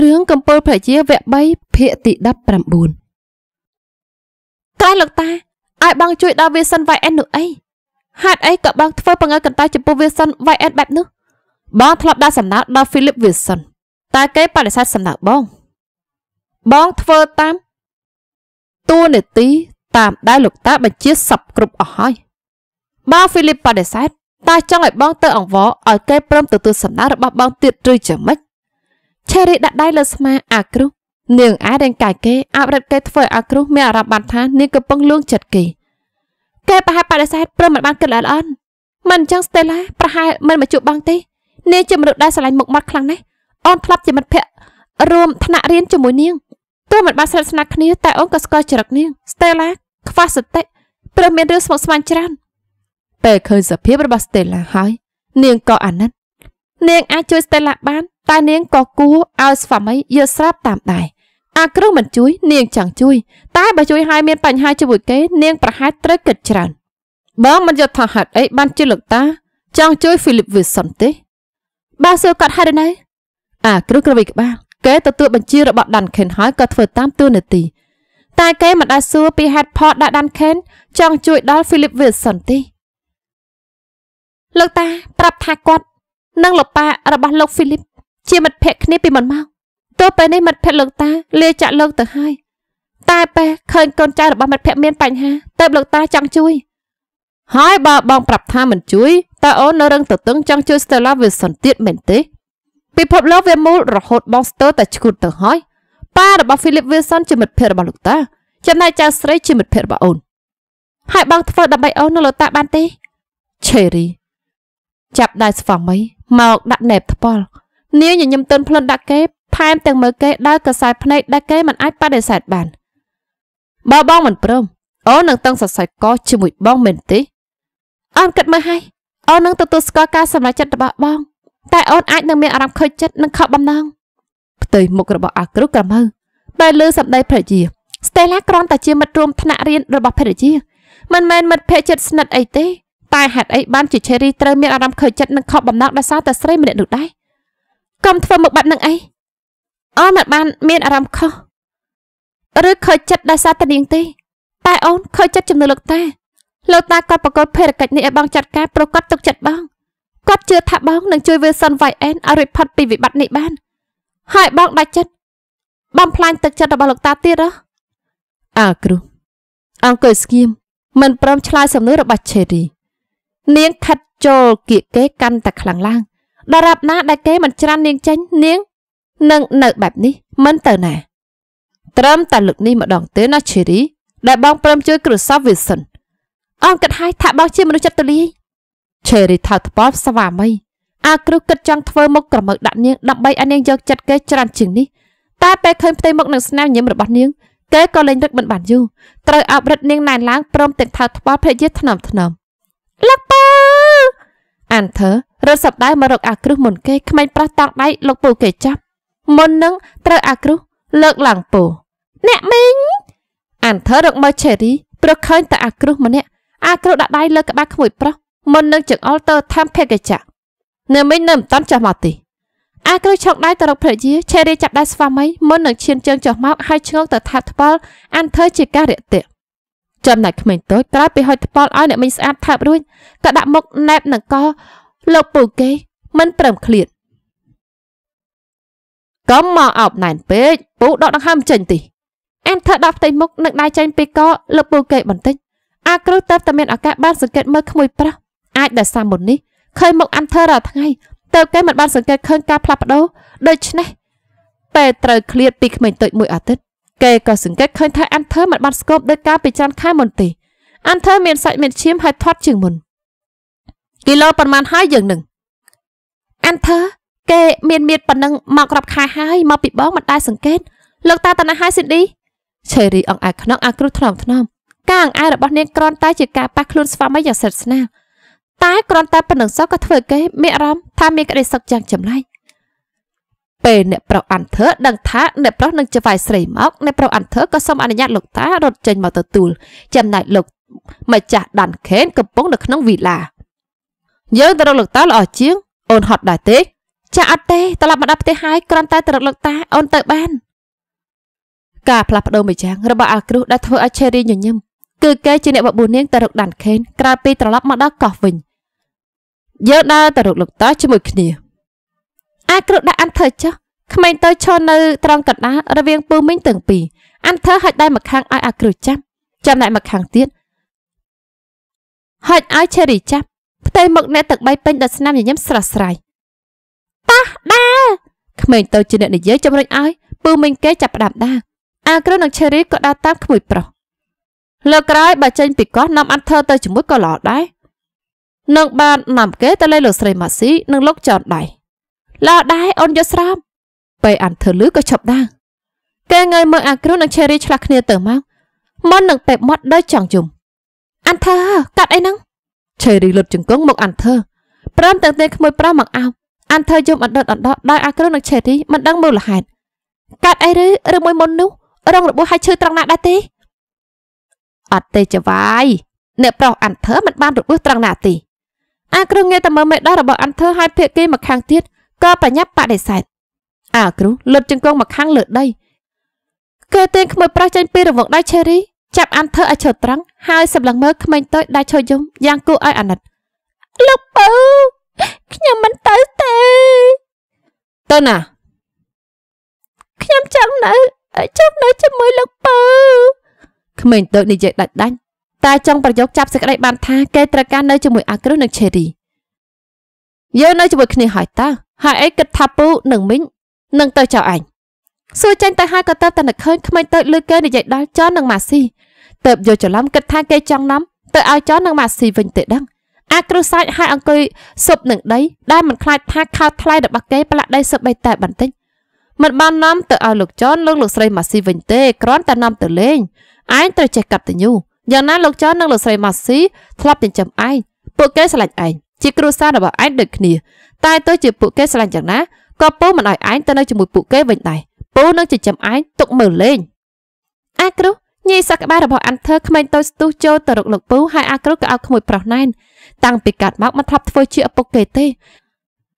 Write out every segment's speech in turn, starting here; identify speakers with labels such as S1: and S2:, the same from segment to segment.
S1: រឿងកំពូលព្រះជាវគ្គ3ភាគទី19តែលោកតាឲ្យបងជួយដល់វាសិន YN នោះអីហេតុអីក៏បងធ្វើបង្ហើកន្តើយចំពោះវាសិន YN បែបនោះបងធ្លាប់ដាក់សំណើដល់ Philip Wilson តែគេបដិសេធសំណើបងបងធ្វើតាមតួនាទីតាមដែលលោកតាបញ្ជាសពគ្រប់អស់ហើយបើ Philip បដិសេធតើចង់ឲ្យបងទៅអង្វរឲ្យគេព្រមទទួលសំណើរបស់បងទៀតឬយ៉ាងម៉េចឆេរីដាក់ដៃលើស្មាអាគ្រុសនាងឯងរែងកាយគេអបរិទ្ធគេធ្វើអាគ្រុសមានអារម្មណ៍បានថានាងកំពុងលួងចិត្តគេគេប្រហែលបដិសេធព្រមមិនបានគិតល្អល្អន់មិនអញ្ចឹងស្ទេឡាប្រហែលមិនមកជួបបងទេនាងជាមនុស្សដែលស្រឡាញ់មុខមាត់ខ្លាំងណាស់អូនធ្លាប់ជាមិត្តភក្តិរួមថ្នាក់រៀនជាមួយនាងទោះមិនបានស្និទ្ធស្នាលគ្នា តែអូនក៏ស្គាល់ចរិតនាងស្ទេឡាខ្វះសតិព្រមមានរឿងស្មុគស្មាញច្រើនពេលឃើញសភាពរបស់ស្ទេឡាហើយនាងក៏អាណិត នាង អាចជួយស្ទេឡាបានតែនាងក៏គួរឲ្យស្វាមីយកស្រាប់តាមដែរអាគ្រឹះមិនជួយ នាងចង់ជួយ តែបើជួយហើយមានបញ្ហាជាមួយគេនាងប្រហែលត្រូវគិតច្រើនបើមិនយល់ថាហេតុអីបានជាលោកតាចង់ជួយហ្វីលីបវីសុនទេបើសួរគាត់ហើយណាអាគ្រឹះក្រវីក្បាលគេទទួលបញ្ជារបស់ដាន់ខេនហើយក៏ធ្វើតាមទួលនីតិតែ គេមិនដាសួរពីហេតុផលដែលដាន់ខេនចង់ជួយ ដល់ហ្វីលីបវីសុនទេលោកតាប្រាប់ថាគាត់និងលោកប៉ារបស់លោកហ្វីលីបជាមិត្តភក្តិគ្នាពីមុនមកទោះពេលនេះមិត្តភក្តិលោកតាលាចាក់លោកទៅហើយតែពេលឃើញកូនចៅរបស់មិត្តភក្តិមានបញ្ហាទៅលោកតាចង់ជួយ ហើយបើបង ប្រាប់ថាមិនជួយតើអូននៅរឹងទៅតឹង ចង់ជួយស្តេឡាវាសិនទៀតមែនទេ ពិភពលោកវាមូលរហូតបងស្ទើរតែឈួតទៅហើយប៉ារបស់ Philip Wilson ជាមិត្តភក្តិរបស់លោកតាចំណែកចៅស្រីជាមិត្តភក្តិរបស់អូន ហើយបងធ្វើដើម្បី អូននៅលោកតាបានទេ Cherry ចាប់ដៃស្វាមីមកដាក់ណែបថ្ពាល់នាងញញឹមទន់ភ្លន់ដាក់គេថែមទាំងមើលគេដោយកសែតភ្នែកដែលគេមិនអាចបដិសេធបានបើបងមិនព្រម អូននឹងតឹងសរសៃកជាមួយបងមែនទេអូនគិតមើលហើយអូននឹងទទួលស្គាល់ការសម្រេចចិត្តរបស់បង តែអូនអាចនឹងមានអារម្មណ៍ខូចចិត្តនិងខកបំណងផ្ទៃមុខរបស់អាគ្រូក្រមើដែលលើសម្ដីភរិយាស្តេឡាគ្រាន់តែជាមិត្តរួមថ្នាក់រៀនរបស់ភរិយាមិនមែនមិត្តភក្តិជិតស្និទ្ធអីទេតែហេតុអីបានជាឆេរីត្រូវមានអារម្មណ៍ខូចចិត្តនិងខកបំណងដោយសារតែស្រីម្នាក់នោះដែរកុំធ្វើមុខបែបហ្នឹងអីអូនមិនបានមានអារម្មណ៍ខុសឬខូចចិត្តដោយសារតានាងទេតែអូនខូចចិត្តជំនឿលោកតាលោកតាគាត់ប្រកបភារកិច្ចនេះឲ្យបងចាត់ការប្រកបទុកចិត្តបងគាត់ជឿថាបងនឹងជួយវាសុនវ៉ៃអែនឲ្យរួចផុតពីវិបត្តិនេះបាន ហើយបងដាច់ចិត្តបំផ្លាញទឹកចិត្តរបស់លោកតាទៀតហ៎អាគ្រូអង្គើស្គៀមមិនព្រមឆ្លើយសំណួររបស់ឆេរីនាងខិតចូលគៀកគេកាន់តែខ្លាំងឡើងដរាបណាដែលគេមិនច្រាននាងចេញនាងនឹងនៅបែបនេះ មិនទៅណា ត្រឹមតែលើកនេះម្ដងទេណាឈេរីដែលបងព្រមជួយគ្រួសារវាសិនអងគិតហើយថាបងជាមនុស្សចិត្តទូលាយឈេរីថោកថ្បល់ស្វាមីអាគ្រុសគិតចង់ធ្វើមុខក្រមៅដាក់នាងដើម្បីឲ្យនាងយកចិត្តគេច្រើនជាងនេះតែពេលឃើញផ្ទៃមុខនឹងស្នាមញញឹមរបស់នាងគេក៏លែងរឹកមិនបានយូរត្រូវអោបរិតនាងណែនឡើងព្រមទាំងថោកថ្បល់ភរិយាថ្នមថ្នមលោកពអានធើរត់សប្ដាយមករកអាគ្រឹះមុនគេក្មេងប្រុសតង់ដៃលោកពូគេចាប់ មុននឹងត្រូវអាគ្រឹះលើកឡើងពូអ្នកមីងអានធើរកមើលឆេរីព្រោះឃើញតែអាគ្រឹះម្នាក់អាគ្រឹះដាក់ដៃលើក្បាលក្មួយប្រុសមុននឹងចង្អុលទៅថាំភេកចាក់អ្នកមីងនៅមិនតាន់ចាស់មកទី អាគ្រឹះឆុកដៃទៅរកភរិយាឆេរីចាប់ដៃស្វាមីមុននឹងឈានជើងចុះមកហើយឆ្ងោកទៅថាថ្បល់អានធើជាការរាក់ទាក់ចំណែកក្មេងតូចប្រើពីហុចថ្ពាល់ឲ្យអ្នកមីងស្អាតថាបរួចក៏ដាក់មុខណែបនឹងកលោកពូគេមិនព្រមឃ្លាតកុំមកអោបណែនពេកពូដកដង្ហើមចេញទីអានធ្វើដល់ផ្ទៃមុខនឹងដៃចេញពីកលោកពូគេបន្តិចអាគ្រូតើតែមានឱកាសបានសង្កេតមើលក្មួយប្រាស់អាចដែលសាមុននេះឃើញមុខអានធ្វើរាល់ថ្ងៃតើគេមិនបានសង្កេតឃើញការផ្លាស់ប្ដូរដូច្នេះពេលត្រូវឃ្លាតពីក្មេងតូចមួយអាទិត្យគេក៏សង្កេតឃើញថាអាន់ធើមិនបាន ស្គប់ដោយការពីចាន់ខែមុនទេអាន់ធើមានសាច់មានឈាមហើយធាត់ជាងមុនគីឡូប្រមាណហើយយើងនឹងអាន់ធើគេមានមៀតប៉ុណ្ណឹងមករាប់ខែហើយមកពីបងមិនដែលសង្កេតលោកតា តាណាហើយស៊ីឌីឆេរីអង្អែខ្នងអាគ្រោះថ្នមថ្នមការអង្អែរបស់នាងគ្រាន់តែជាការប៉ះខ្លួនស្វាមីយ៉ាងស្រិតស្នាលតែគ្រាន់តែប៉ុណ្្នឹងសោះក៏ធ្វើគេមានអារម្មណ៍ថាមានក្តីសុខយ៉ាងចម្លែកពេលអ្នកប្រុសអាន់ធើដឹងថាអ្នកប្រុសនឹងចវាយស្រីមកអ្នកប្រុសអាន់ធើក៏សូមអនុញ្ញាតលោកតារត់ចេញមកទទួលចំណែកលោកម្ចាស់ដាន់ខេនកំពុងនៅក្នុងវីឡាយើងទៅរកលោកតាល្អជាង អូនហត់ដែរទេចាអត់ទេត្រឡប់មកដល់ផ្ទះហើយគ្រាន់តែទៅរកលោកតាអូនទៅបានការផ្លាស់ប្ដូរមួយយ៉ាងរបស់អាគ្រូសដែលធ្វើឲ្យឆេរីញញឹមគឺគេជាអ្នកបបួលនាងទៅរកដាន់ខេន ក្រោយពីត្រឡប់មកដល់កោះវិញយើងដើរទៅរកលោកតាជាមួយគ្នាអាគ្រូដាក់អាន់ធើចុះក្មេងតូចឈរនៅត្រង់កណ្ដាលរវាងពូមីងទាំងពីរអាន់ធើហុចដៃម្ខាងឲ្យអាគ្រូចាប់ចំណែកម្ខាងទៀតហុចឲ្យឆេរីចាប់ ផ្ទៃមុខអ្នកទឹកបីពេញដោយស្នាមញញឹមស្រស់ស្រាយតោះដើរក្មេងតូចជាអ្នកនិយាយជំរុញឲ្យពូមីងគេចាប់ផ្ដាំដើរអាគ្រូនិងឆេរីក៏ដើរតាមក្មួយប្រុសលើក្រោយបើចេញពីកោះនាំអាន់ធើទៅជាមួយក៏ល្អដែរនឹងបាននាំគេទៅលេលោកស្រីម៉ាស៊ីនិងលោកចនដៃល្អដែរអូនយកស្រាប់ពេលអានធ្វើលឺក៏ឈប់ដែរគេងើយមើលអាគ្រូនិងឆេរីឆ្លាស់គ្នាទៅមកមុននឹងពេលមាត់ដោយចង់យំអានធ្វើកាត់អីហ្នឹងឆេរីលុតជង្គង់មកអានធ្វើព្រមទាំងទេក្មួយប្រុសមកអោបអានធ្វើយំអដិតអដកដោយអាគ្រូនិងឆេរីមិនដឹងមូលហេតុកាត់អីឬឬមួយមុននោះរងរបួសហើយឈឺត្រង់ណាដែរទេអត់ទេចវាយអ្នក ប្រុសអានធ្វើមិនបានរបួសត្រង់ណាទេអាគ្រូងាយតែមើលមេដារបស់អានធ្វើហើយភាកគេមកខាងទៀតក៏បញ្ញាបដិសេធអាគ្រូលុតជង្គង់មកខាងលើដីគេទាញក្មួយប្រុសចេញពីរង្វង់ដៃឆេរីចាប់អានធ្វើឲ្យឈរត្រង់ហើយសម្លឹងមើលក្មេងតូចដៃឈរយំយ៉ាងគួរឲ្យអាណិតលោកពៅខ្ញុំមិនទៅទេទៅណាខ្ញុំចង់នៅចង់នៅជាមួយលោកពៅក្មេងតូចនិយាយដាច់ដាច់តែចង់ប្រយោគចាប់សេចក្តីបានថា គេត្រូវការនៅជាមួយអាគ្រូនិងឆេរីយើងនៅជាមួយគ្នាហើយតើហើយអីគិតថាពូនិងមីងនឹងទៅចៅអញសួរចាញ់ទៅហើយក៏ទៅតែនឹកឃើញក្មេងតូចលឺគេនិយាយដល់ចននិងម៉ាស៊ីតើបយកច្រឡំគិតថាគេចង់នាំទៅឲ្យចននិងម៉ាស៊ីវិញទេដឹង អាគ្រូសាច់ឲ្យអង្គុយសុបនឹងដីដែលមិនខ្លាចថាខោថ្លៃរបស់គេប្រឡាក់ដីសុបបីតែបន្តិចមិនបាននាំទៅឲ្យលោកចនលោកលោកស្រីម៉ាស៊ីវិញទេគ្រាន់តែនាំទៅលេងឯងត្រូវចេះកັບតញូយ៉ាងណាលោកចននិងលោកស្រីម៉ាស៊ីធ្លាប់ចិញ្ចឹមឯងពួកគេស្រឡាញ់ឯងជាគ្រួសាររបស់ឯងដូចគ្នា តែទោះជាពួកគេស្រឡាញ់យ៉ាងណាក៏ពូមិនឲ្យឯងទៅនៅជាមួយពួកគេវិញដែរពូនឹងចិញ្ចឹមឯងទុកមើលលេងអាគ្រូញីសក្បារបស់អាន់ធើក្មេងតូចស្ទុះចូលទៅរកលោកពូហើយអាគ្រូក៏ឲ្យក្មួយប្រុសណែនតាំងពីកាត់មកមិនធ្លាប់ធ្វើជាឪពុកគេទេ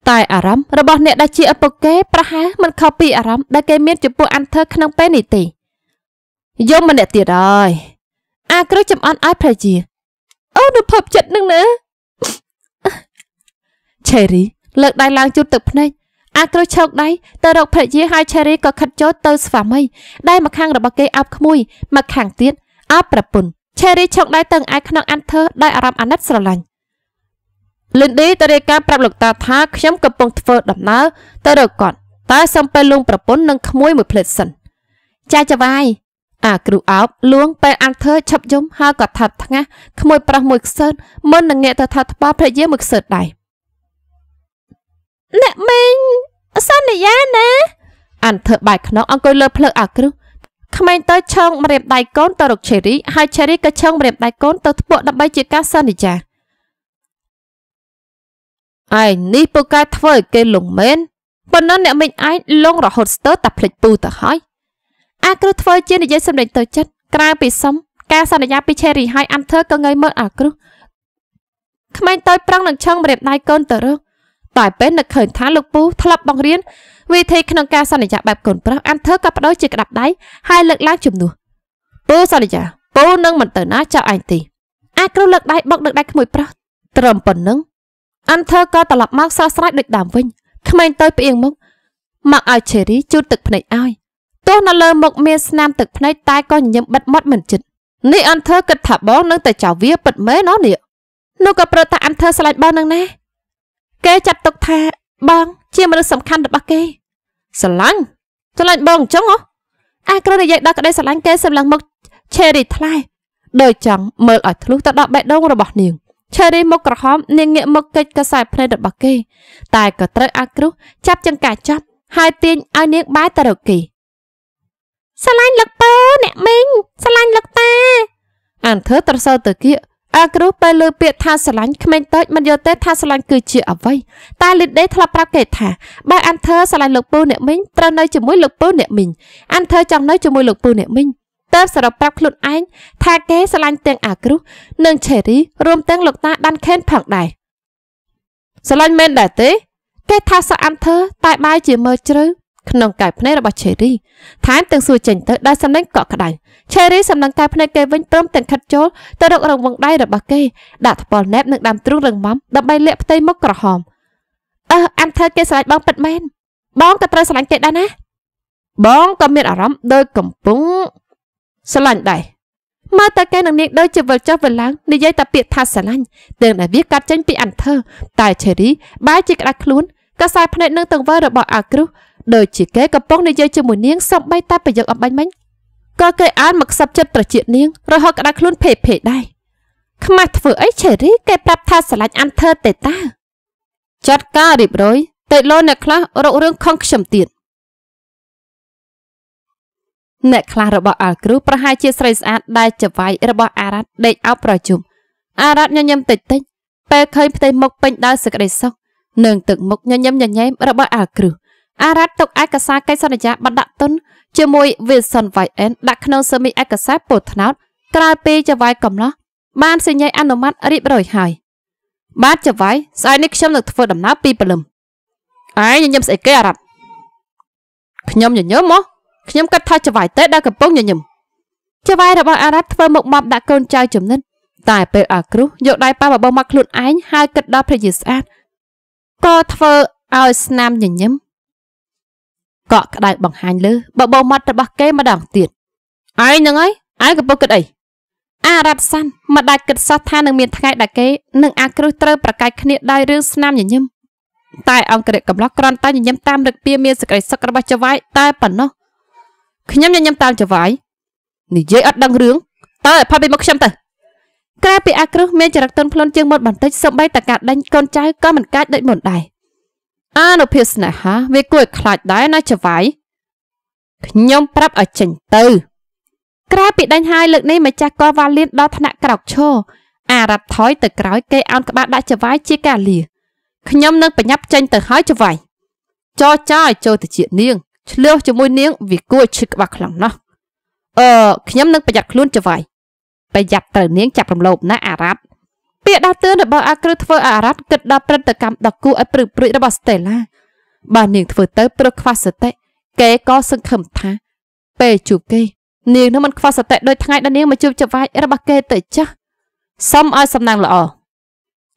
S1: តែអារម្មណ៍របស់អ្នកដែលជាឪពុកគេប្រហែលមិនខុសពីអារម្មណ៍ដែលគេមានចំពោះអាន់ធើក្នុងពេលនេះទេយំម្នាក់ទៀតហើយអាគ្រូចំអន់ឲ្យព្រះជាអូនរភពចិត្តនឹងណាឆេរីលើកដៃឡើងជូតទឹកភ្នែកអាក្រូឆោកដៃទៅរកភរិយាហើយឆេរីក៏ខិតចូលទៅស្វាមីដែលម្ខាងរបស់គេអាប់ក្មួយម្ខាងទៀតអាប់ប្រពន្ធឆេរីឆោកដៃទៅឯក្នុងអានធើដោយអារម្មណ៍អាណិតស្រឡាញ់លិនឌីទៅរាយការណ៍ប្រាប់លោកតាថា ខ្ញុំកំពុងធ្វើដំណើរទៅរកគាត់តែសំពេលលួងប្រពន្ធនិងក្មួយមួយផ្លេតសិន ចាចវាយអាគ្រូអោបលួងពេលអានធើឆប់យំហើយក៏ថាត់ថ្ងាស់ក្មួយប្រុសមួយខ្សើតមុននឹងងាកទៅថាថ្បោភរិយាមួយខ្សើតដែរអ្នកមីងសន្យាណាអានធ្វើបែកខ្នងអង្គុយលើភ្លើអាគ្រឹះក្មេងទៅឆងម្រាមដៃកូនទៅរកឆេរីហើយឆេរីក៏ឆងម្រាមដៃកូនទៅធ្ពក់ដើម្បីជាការសន្យាឯងនេះពូកែធ្វើឲ្យគេលងមែនប៉ុន្តែអ្នកមីងឯងលងរហូតស្ទើរតែភ្លេចពូទៅហើយអាគ្រឹះធ្វើជានិយាយសម្ដេចទៅចិត្តក្រៅពីសុំការសន្យាពីឆេរីហើយអានធ្វើក៏ងើយមើលអាគ្រឹះក្មេងតូចប្រឹងនឹងឆឹងម្រាមដៃកូនទៅរកតែពេលនឹកឃើញថាលោកពូធ្លាប់បង្រៀនវិធីក្នុងការសន្យាបែបកូនប្រុសអានធ្វើក៏បដូរជាក្តាប់ដៃហើយលើកឡើងជំនួសពូសន្យាពូនឹងមិនទៅណាចោលអញទេអាគ្រូលើកដៃបុកលើកដៃក្មួយប្រុសត្រឹមប៉ុណ្្នឹងអានធ្វើក៏ត្រឡប់មកស្រស់ស្រាយដូចដើមវិញក្មេងទៅផ្អៀងមុខមកឲ្យឆេរីជូតទឹកភ្នែកឲ្យទោះនៅលើមុខមានស្នាមទឹកភ្នែកតែក៏ញញឹមបិទមាត់មិនចិត្តនេះអានធ្វើគិតថាបងនឹងទៅចោលវាពិតមែនណោះនេះនោះក៏ប្រតើអានធ្វើស្លាច់បងនឹងណាគេចាត់ទុកថាបង ជាមនុស្សសំខាន់របស់គេ ស្រឡាញ់ស្រឡាញ់បងអញ្ចឹងហ៎អាគ្រូនិយាយដល់ក្តីស្រឡាញ់គេសម្លឹងមកឆេរីថ្លែដោយចង់មើលឲ្យធ្លុះទៅដល់បេះដូងរបស់នាងឆេរីមុខក្រហមនាងងាកមកកិច្ចកសែភ្នែករបស់គេ តែក៏ត្រូវអាគ្រូចាប់ចង្កាចាប់ហើយទាញឲ្យនាងបែរទៅរកគេស្រឡាញ់លឹកពើអ្នកមីងស្រឡាញ់លឹកតាអានធ្វើត្រសើទៅគៀកអាគ្រូពេលលើពាក្យថាស្រឡាញ់ក្មេងតូចមិនយល់ទេថាស្រឡាញ់គឺជាអ្វីតែលីដេធ្លាប់ប្រាប់គេថាបើអានធើស្រឡាញ់លោកពូ អ្នកមីងត្រូវនៅជាមួយលោកពូអ្នកមីងអានធើចង់នៅជាមួយលោកពូអ្នកមីងតើសរុបប្រាប់ខ្លួនឯងថាគេស្រឡាញ់ទាំងអាគ្រូនិង ឆេរី រួមទាំងលោកតាដានខេនផងដែរស្រឡាញ់មែនដែរទេ គេថាស្រអានធើតែបាយជាមើលជ្រៅក្នុងកែវភ្នែករបស់ឆេរីថែមទាំងសួរចេញទៅដោយសំឡេងកក់ក្ដៅឆេរីសំឡេងកែវភ្នែកគេវិញព្រមទាំងខិតចូលទៅរករងវងដៃរបស់គេដាក់ថ្ពាល់ណែបនិងដាំទ្រូងរឹងមាំដើម្បីលាក់ផ្ទៃមុខក្រហមអើអាំធ្វើគេស្រឡាញ់បងពិតមែនបងក៏ត្រូវស្រឡាញ់គេដែរណាបងក៏មានអារម្មណ៍ដូចកំពុងស្រឡាញ់ដែរមើលតែគេនឹងនាងដូចជាវិលចុះវិលឡើងនិយាយតែពាក្យថាស្រឡាញ់ទាំងដែលវាកាត់ចេញពីអានធើតែឆេរីបែរជាក្តាច់ខ្លួនក៏ខ្សែភ្នែកនឹងទង្វើរបស់អាគ្រុសដូចជាគេកំពុងនិយាយជាមួយនាងសំបីតែប្រយោគអំបញ្ញមិញក៏គេអានមកខ្សឹបចិត្តត្រចៀកនាងរហូតក្តៅខ្លួនភេភេដែរខ្មាស់ធ្វើអីឆេរីគេប្រាប់ថាស្រឡាញ់អាន់ធើទេតាចាត់ការរៀបរយតេឡូអ្នកខ្លះរករឿងខំខ្ញុំទៀតអ្នកខ្លះរបស់អាល់គ្រូប្រហែលជាស្រីស្អាតដែលចវាយរបស់អារ៉ាត់ដេកអោបប្រជុំអារ៉ាត់ញញឹមតិចតិចពេលឃើញផ្ទៃមុខពេញដោយសេចក្តីសុខនិងទឹកមុខញញឹមញញែមរបស់អាល់គ្រូអារ៉ាត់ទុកឯកសារកិច្ចសន្យាបដាក់ទុនជាមួយ Wilson YN ដាក់ក្នុងសមីឯកសារពោថ្នោត ក្រោយពេលចវាយកំណោះបានសញ្ញាអនុម័តរៀបរយហើយបាទចវាយស្អែកនេះខ្ញុំនឹងធ្វើដំណើរពីព្រលឹមឯងញញឹមស្អីគេអារ៉ាត់ខ្ញុំញញឹមមកខ្ញុំគិតថាចវាយទេដែលកំពុងញញឹមចវាយរបស់អារ៉ាត់ធ្វើមុខបបដាក់កូនចៅចំណិនតែពេលអាគ្រូយកដៃប៉ះបបោមកខ្លួនឯងហើយគិតដល់ព្រះយេស្អាតក៏ធ្វើឲ្យស្នាមញញឹមកក់ក្តៅបង្ហាញលើបបោមាត់របស់គេម្ដងទៀតឯងនឹងហើយឯងកំពុងគិតអីអារ៉ាត់សាន់មិនដាច់គិតសោះថានឹងមានថ្ងៃដែលគេនឹងអាគ្រឹះត្រូវប្រកែកគ្នាដោយរឿងស្នាមញញឹមតែអង្គរៈកំឡោះក្រាន់តែញញឹមតាមរឹកពីមានសក្តិសិទ្ធិរបស់ចវាយតែប៉ុណ្ណោះខ្ញុំញញឹមតាមចវាយនិយាយអត់ដឹងរឿងតើឲ្យផុតពីមុខខ្ញុំទៅក្រៅពីអាគ្រឹះមានចរិតទន់ភ្លន់ជាងមុនបន្តិចសម្បីតែការដេញកូនចៅក៏មិនកាចដូចមុនដែរអានុភាពស្នេហាវាគួរឲ្យខ្លាចដែរណាចវាយខ្ញុំប្រាប់ឲ្យចេញទៅ ក្រៅពីដេញហើយលើកនេះម្ចាស់កោវ៉ាលៀនដល់ថ្នាក់ក្រោកឈរអារ៉ាប់ថយទៅក្រោយគេអោនក្បាលដាក់ចវាយជាការលាខ្ញុំនឹងបញ្ញាប់ចេញទៅហើយចវាយចោចាឲ្យចូលទៅជានាង ឆ្លោះជាមួយនាងវាគួរឈឺក្បាលខ្លាំងណាស់អឺខ្ញុំនឹងប្រយ័ត្នខ្លួនចវាយប្រយ័ត្នត្រូវនាងចាប់រំលោភណាអារ៉ាប់ពាក្យដាស់តឿនរបស់អាគ្រឹះធ្វើឲ្យអារ៉ាត់គិតដល់ព្រឹត្តិកម្មដ៏គួរឲ្យព្រឺព្រួយរបស់ស្តេឡាបើនាងធ្វើទៅព្រោះខ្វះសតិគេក៏សង្ឃឹមថាពេលជួបគេនាងនឹងមិនខ្វះសតិដោយថ្ងៃដែលនាងមកជួបចវាយរបស់គេទៅចាស់សុំឲ្យសំណាងល្អ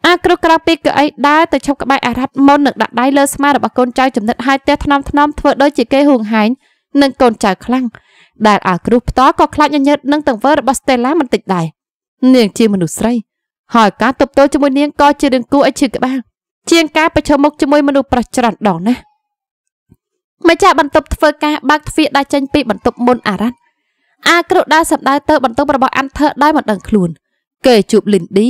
S1: អាគ្រឹះក្រៅពីកៅអីដើរទៅឈប់ក្បែរអារ៉ាត់មុននឹងដាក់ដៃលើស្មារបស់កូនចៅចំណិតហើយទះថ្នមថ្នមធ្វើដូចជាគេហួងហែងនឹងកូនចៅខ្លាំងដែលអាគ្រឹះផ្ទាល់ក៏ខ្លាចញញើតនឹងទង្វើរបស់ស្តេឡាមិនតិចដែរនាងជាមនុស្សស្រីហើយការទប់ទល់ជាមួយនាងក៏ជារឿងគួរឲ្យឈឺក្បាលជាងការប្រឈមមុខជាមួយមនុស្សប្រច្រានដងណាស់ម្ចាស់បន្ទប់ធ្វើការបើកទ្វារដាច់ចេញពី បន្ទប់មុនអារ៉ាត់អាគ្រុដាសម្ដៅទៅបន្ទប់របស់អាន់ធើដោយមិនដឹងខ្លួនគេជួបលីនឌី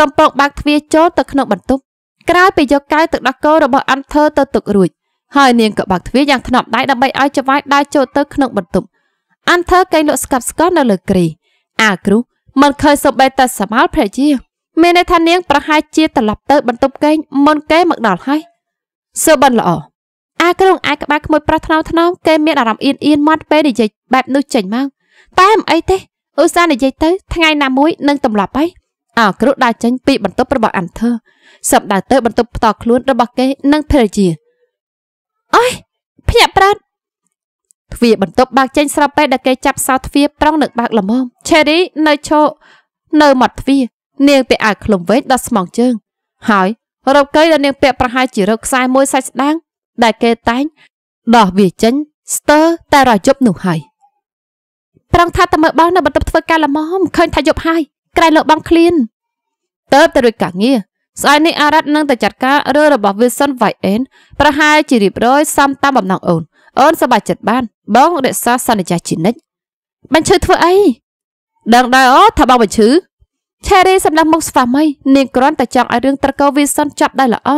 S1: កំពុងបើកទ្វារចូលទៅក្នុងបន្ទប់ក្រោយពេលយកកៅទឹកដោះគោរបស់អាន់ធើទៅទុករួចហើយនាងក៏បើកទ្វារយ៉ាងថ្នមដៃដើម្បីឲ្យចវាយដើរចូលទៅក្នុងបន្ទប់អាន់ធើកេងលក់ស្កាប់ស្កល់នៅលើគ្រីអាគ្រុមិនឃើញសបេតតែសមល់ព្រះជាមានន័យថានាងប្រហែលជាត្រឡប់ទៅបន្ទប់គេងមុនគេមកដល់ហើយសើបិនល្អអាក្រុងអាចក្បែរក្មួយប្រះថ្នោថ្នោគេមានអារម្មណ៍អៀនអៀនមាត់ពេលនិយាយបែបនោះចេញមកតែមិនអីទេឧស្សាហ៍និយាយទៅថ្ងៃណាមួយ នឹងទម្លាប់ហើយអាគ្រូដើរចេញ ពីបន្ទប់របស់អាន់ធើសម្ដៅទៅ បន្ទប់ផ្ទាល់ខ្លួនរបស់គេនិងភរិយាអុយភ្ញាក់ប្រាត់ទ្វារបន្ទប់បើកចេញស្រាប់ពេលដែលគេចាប់សោទ្វារប្រុងនឹងបើកល្មមឆេរីនៅឈោនៅមាត់ទ្វារនាងពាក់អាវខ្លុំវែងដល់ស្មងជើងហើយរ៉ូបកៃដែលនាង ពាក់ប្រហែលជារកខ្សែមួយសាច់ស្ដាងដែលគេតែងដោះវាចេញស្ទើរតែរយប់នោះហើយប្រងថាតើមើលបងនៅបន្ទប់ធ្វើការល្មមឃើញថាយប់ហើយក្រៃលោកបងឃ្លានតើបទៅរួចកាងារស្អែកនេះអារ៉ាត់នឹងទៅចាត់ការរឿងរបស់ Wilson Wyen ប្រហែលជារៀបរយសំតាមបំណងអូន អូនសប្បាយចិត្តបានបងរក្សាសន្យាជានិច្ចបញ្ឈឺធ្វើអីដឹងដែរអូថាបងបញ្ឈឺឆេរីសម្រាប់មុខស្វាមីនាងគ្រាន់តែចង់ឲ្យរឿងត្រកូលវីសុនចប់ដោយល្អ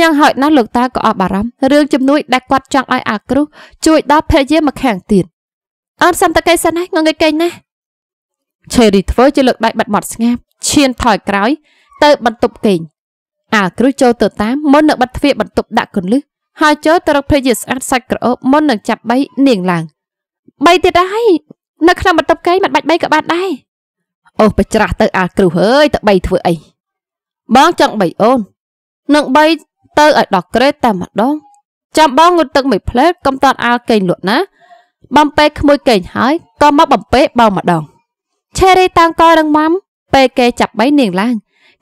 S1: យ៉ាងហោចណាស់លោកតាក៏អបអារម្មណ៍រឿងជំនួយដែលគាត់ចង់ឲ្យអាគ្រុសជួយដល់ភរិយាមកខាងទៀតអត់សន្តកិច្ចសិនណាងងឹតគេណាឆេរីធ្វើជាលើកដៃបាត់មាត់ស្ងាត់ឈានថយក្រោយទៅបន្ទប់គេងអាគ្រុសចូលទៅតាមមុននឹងបិទទ្វារបន្ទប់ដាក់គន្លឹះហើយចូលទៅរកភរិយាស្អាតសាច់ក្រអូបមុននឹងចាប់បីនាងឡើង បីទៀតហើយនៅក្នុងបន្ទប់គេងមិនបាច់បីក៏បានដែរអូសបច្រាស់ទៅអាគ្រុសអើយតបីធ្វើអីបងចង់បីអូននឹងបីទៅឲ្យដល់ក្រេតតែម្ដងចាំបងងូតទឹកមួយផ្លែតកំតតអាលកេងលក់ណាបំពេក្មួយកេងហើយក៏មកបំពេបងម្ដងឆេរីតាំងករឹងម៉ាំពេលគេចាប់បីនាងឡើង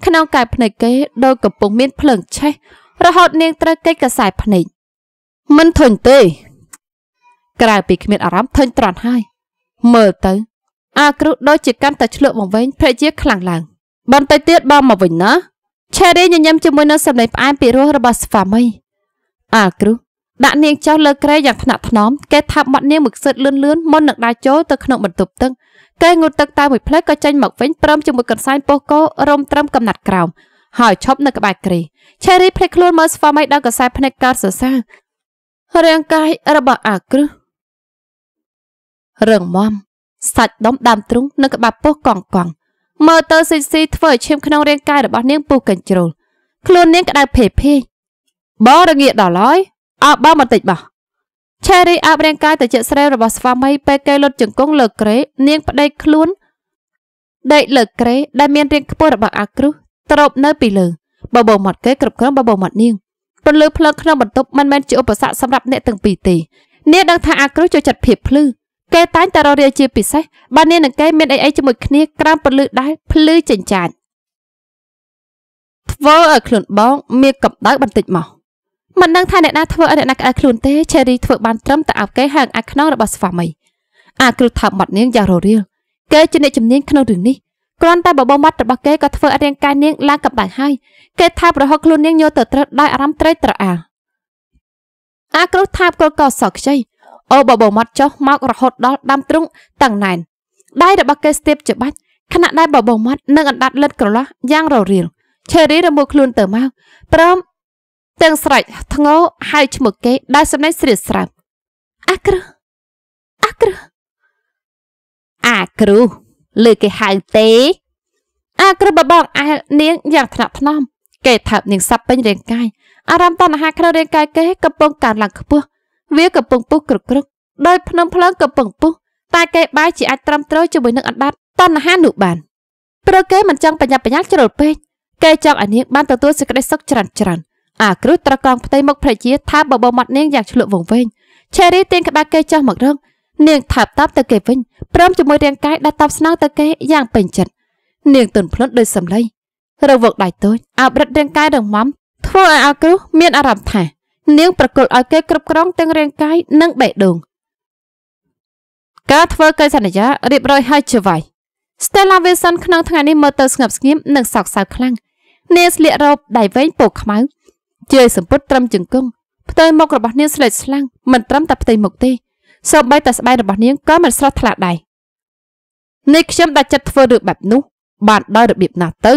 S1: ក្នុងកាយភ្នែកគេដូចកំពុងមានភ្លើងឆេះ រហូតនាងត្រូវកិច្ចកសែភ្នែកមិនធុញទេ ក្រៅពីគ្មានអារម្មណ៍ធុញទ្រាន់ហើយ មើលទៅអាគ្រុដូចជាកាន់តែឆ្លក់បង្វែងភរិយាខ្លាំងឡើងបន្តិចទៀតបងមកវិញណាឆេរីញញឹមជាមួយនឹងសម្លេងផ្អែមពីរោះរបស់ស្វាមីអាគ្រុដាក់នាងចោះលើក្រែយ៉ាងថ្នាក់ថ្នមគេថាប់មាត់នាងមួយខ្សឹតលឿនលឿនមុននឹងដើរចូលទៅក្នុងបន្ទប់ទឹកគេងូតទឹកតែមួយផ្លែក៏ចេញមកវិញព្រមជាមួយកន្សែងពោះកោរំត្រឹមកំណាត់ក្រោមហើយឈប់នៅក្បែរគ្រីឆេរីភ្លេចខ្លួនមើលស្វាមីដល់កសែភ្នែកកើតសរសើររាងកាយរបស់អាគ្រឹះរឹងមាំសាច់ដុំដើមទ្រូងនិងក្បាលពោះកង់កង់មើលទៅស៊ីស៊ីធ្វើឲ្យឈាមក្នុងរាងកាយរបស់នាងពុះកញ្ជ្រោលខ្លួននាងក្តៅភេភេបងរងាដល់ហើយអើបងបន្តិចបោះឆេរីអាប់រាងកាយទៅជាស្រីរបស់ស្វាមីពេលគេលុតជង្គង់លើក្រេនាងប្តេកខ្លួនដេកលើក្រេដែលមានរាងខ្ពស់របស់អាគ្រុសត្រប់នៅ ពីលើបបោមាត់គេគ្រប់គ្រងបបោមាត់នាងពន្លឺភ្លើងក្នុងបន្ទប់មិនមែនជាឧបសគ្គសម្រាប់អ្នកទាំងពីរទេនាងដឹងថាអាគ្រុសចូលចិត្តភាពភ្លឺគេតែងតែររាជាពិសេសបើនាងនិងគេមានអីអីជាមួយគ្នាក្រោមពលឺដែរភ្លឺចិញ្ចាចធ្វើឲ្យខ្លួនបងមានកម្ដៅបន្តិចមកមិនដឹងថាអ្នកណាធ្វើឲ្យអ្នកណាក្តៅខ្លួនទេឆេរីធ្វើបានត្រឹមតែអោបគេហើយអាចខ្នងរបស់ស្វាមីអាគ្រូថើបមាត់នាងយ៉ាងររាលគេជាអ្នកជំនាញក្នុងរឿងនេះគ្រាន់តែបបោមាត់របស់គេក៏ធ្វើឲ្យរាងកាយនាងឡើងកម្ដៅហើយគេថាប្រហុកខ្លួននាងយកទៅត្រឹកដោយអារម្មណ៍ត្រេកត្រអាលអាគ្រូថាបកលកសខ្ចីអូបបោមាត់ចុះមករហូតដល់ដើមទ្រូងតឹងណែនដៃរបស់គេស្ទាបជាបាច់ខណៈដែលបបោមាត់និងអណ្ដាតលិតក្រឡោះយ៉ាងររៀលឆេរីរមួយខ្លួនទៅមកព្រមទាំងស្រែកធ្ងោហើយឈ្មោះគេដោយសំឡេងស្រៀតស្រាប់អាក្រឹអាក្រឹអាគ្រូលើគេហៅទេអាក្រឹបបងអែលនាងយ៉ាងថ្នាក់ថ្នមគេថាប់នាងសាប់ពេញរាងកាយអារម្មណ៍តណ្ហាក្នុងរាងកាយគេកំពុងកើនឡើងខ្ពស់វាកំពុងពុះក្រក្រឹកដោយភ្នំភ្លើងកំពុងពុះតែគេបាយជាអាចត្រឹមត្រូវជាមួយនឹងអណ្ដាតតណ្ហានោះបានព្រោះគេមិនចង់បញ្ញាបញ្ញាជ្រុលពេកគេចង់ឲ្យនាងបានទទួលសេចក្តីសុខច្រើនច្រើនអាគ្រឹះត្រកងផ្ទៃមុខភរិយាថាបបោមាត់នាងយ៉ាងឆ្លក់វង្វេងឆេរីទាញក្បាលគេចុះមករកនាង ថាប់តាប់ទៅគេវិញព្រមជាមួយរាងកាយដែលតាប់ស្នងទៅគេយ៉ាងពេញចិត្តនាងទន់ភ្លន់ដោយសម្លេងរវឹកដៃតូចអបរិទ្ធរាងកាយរងមំធ្វើឲ្យអាគ្រឹះមានអារម្មណ៍ថានាងប្រគល់ឲ្យគេគ្រប់គ្រងទាំងរាងកាយនិងបេះដូងការធ្វើកិច្ចសន្យារៀបរយហើយជាវាយ Stella Wilson ក្នុងថ្ងៃនេះមើលទៅស្ងប់ស្ងៀមនិងសោកសៅខ្លាំងនាងស្លៀករ៉ូបដៃវែងពោខ្មៅជាសម្ពុតត្រឹមជង្គង់ផ្ទៃមុខរបស់នាងស្លេកស្លាំងមិនត្រឹមតែផ្ទៃមុខទេសូម្បីតែស្បែករបស់នាងក៏មិនស្រស់ថ្លាដែរនេះខ្ញុំដាច់ចិត្តធ្វើរឿងបែបនោះ បានដោយរបៀបណាទៅ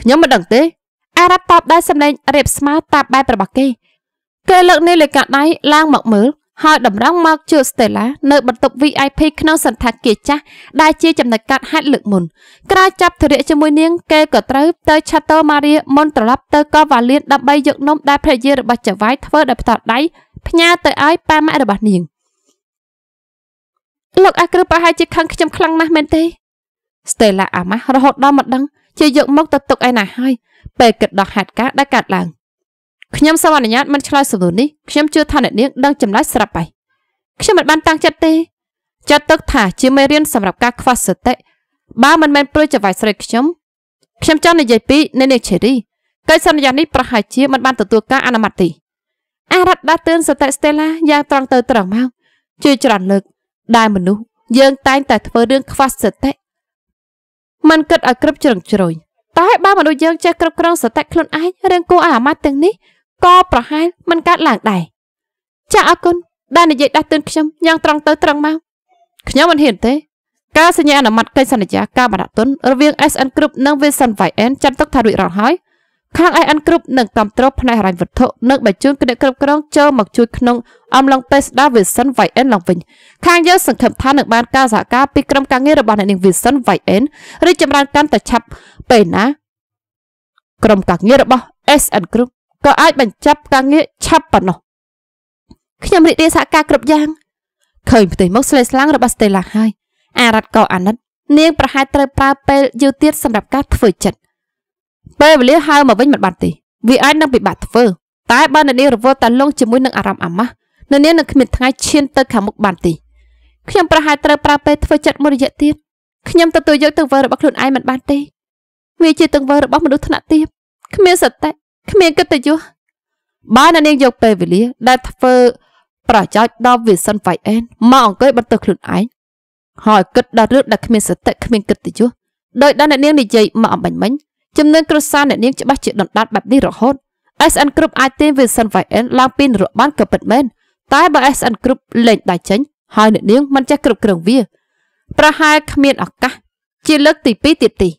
S1: ខ្ញុំមិនដឹងទេអារ៉ាប់តបដែរសម្លេងរៀបស្មើតាមបែបរបស់គេគេលើកនាឡិកាដៃឡើងមកមើលហើយតម្រង់មកជួបស្តេឡានៅបន្ទប់ VIP ក្នុងសន្តាគារចាស់ដែលជាចំណុចកាត់ហេតុលើកមុនក្រោយចាប់ធរៈជាមួយនាងគេក៏ត្រូវទៅ Chateau Maria មុនត្រឡប់ទៅកូវ៉ាលៀនដើម្បីយកនំដែលភរិយារបស់ចៅហ្វាយធ្វើដោយផ្ទាល់ដៃផ្ញើទៅឲ្យប៉ាម៉ាក់របស់នាងលោកអាគ្រឹបប្រហែលជាខឹងខ្ញុំខ្លាំងណាស់មែនទេស្តេឡាអាម៉ាស់រហូតដល់មិនដឹង ជាយកមកទៅទុកឯណាហើយពេលគិតដល់ហេតុការណ៍ដែលកើតឡើងខ្ញុំសូមអនុញ្ញាតមិនឆ្លើយសំណួរនេះខ្ញុំជឿថាអ្នកនាងដឹងចម្លើយស្រាប់ហើយខ្ញុំមិនបានតាំងចិត្តទេចាត់ទុកថាជាមេរៀនសម្រាប់ការខ្វះសតិបើមិនមែនព្រួយចង្វាយស្រីខ្ញុំខ្ញុំចង់ និយាយពីនៃនាងឆេរីកិច្ចសន្យានេះប្រហែលជាមិនបានទទួលការអនុម័តទេអារ៉ាត់ដាស់តឿនសតិស្តេឡាយ៉ាងត្រង់ទៅត្រង់មកជាច្រើនលើកដែលមនុស្សយើងតែងតែធ្វើរឿងខ្វះសតិมันគិតឲ្យក្រឹបជ្រឹងជ្រោយតែបើមនុស្សយើងចេះគ្រប់គ្រងសតិខ្លួនឯងរឿងគួរអាម៉ាត់ទាំងនេះក៏ប្រហែលមិនកើតឡើងដែរចាអរគុណដែលនិយាយដាស់តឿនខ្ញុំយ៉ាងត្រង់ទៅត្រង់មកខ្ញុំមិនហ៊ានទេការសញ្ញាអនុម័តកិច្ចសន្យាការបណ្ដាក់ទុនរវាង SN Group និង Vision YN ចាត់ទុកថារួចរាល់ហើយខាង SN Group នឹងតាមត្រួតផ្នែកហិរញ្ញវត្ថុនិងបញ្ជូនគណៈគ្រប់គ្រងចូលមកជួយក្នុងអំឡុងពេលស្ដារ Vision YN ឡើងវិញ ខាងយើងសង្ឃឹមថានឹងបានការសហការពីក្រុមការងាររបស់អ្នកនាង Vision YN រីកចម្រើនកាន់តែឆាប់ពេលណា ក្រុមការងាររបស់ SN Group ក៏អាចបញ្ចប់ការងារឆាប់ប៉ុណ្ណោះខ្ញុំរីករាយសហការគ្រប់យ៉ាងឃើញផ្ទៃមុខស្លេស្លាំងរបស់ស្តេឡាហើយអារ៉ាត់ក៏អាណិត នាងប្រហែលត្រូវប្រើពេលយូរទៀតសម្រាប់ការធ្វើចិត្តពេលវេលាហៅមកវិញមិនបានទេវាអាចនឹងពិបាកធ្វើតែបើនៅនាងរវល់តែលងជាមួយនឹងអារម្មណ៍អាម៉ាស់នៅនាងនឹងគ្មានថ្ងៃឈានទៅខាងមុខបានទេខ្ញុំប្រហែលត្រូវប្រើពេលធ្វើចិត្តមួយរយៈទៀតខ្ញុំទទួលយកទង្វើរបស់ខ្លួនឯងមិនបានទេវាជាទង្វើរបស់មនុស្សថ្នាក់ទាបគ្មានសតិគ្មានកិត្តិយសបើអ្នកនាងយកពេលវេលា ដែលធ្វើ ប្រយោជន៍ដល់វាសិនវ៉ៃអែនមកអង្គុយបន្តខ្លួនឯងហើយគិតដល់រឿងដែលគ្មានសតិគ្មានកិត្តិយសដោយដល់អ្នកនាងនិយាយមកអំបញ្ញមិញចំនួនគ្រួសារអ្នកនាងច្បាស់ជាដណ្ដាតបែបនេះរហូត SN Group អាចទាញ Vision VN ឡើងពីនរបានក៏ពិតមែនតែបើ SN Group លែងដៃចេញហើយអ្នកនាងមិនចេះគ្រប់គ្រងវា ប្រហែលគ្មានឱកាសជាលើកទី2ទៀតទី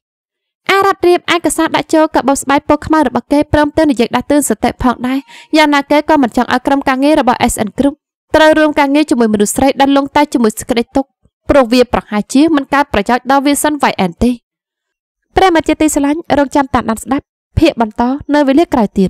S1: អារ៉ាត់រៀបឯកសារដាក់ចូលកាបូបស្បែកពណ៌ខ្មៅរបស់គេព្រមទាំងនាយកដាស់តឿនសតិផងដែរយ៉ាងណាគេក៏មិនចង់ឲ្យក្រុមការងាររបស់ SN Group ត្រូវរួមការងារជាមួយមនុស្សស្រីដែលលងតែជាមួយស្ក្រេចទុកព្រោះវាប្រហែលជាមិនកើតប្រយោជន៍ដល់វាសិនវ៉ៃអែនទេព្រះមតិទីស្លាញ់រងចាំតាមដានស្ដាប់ភាកបន្តនៅវេលាក្រោយទៀត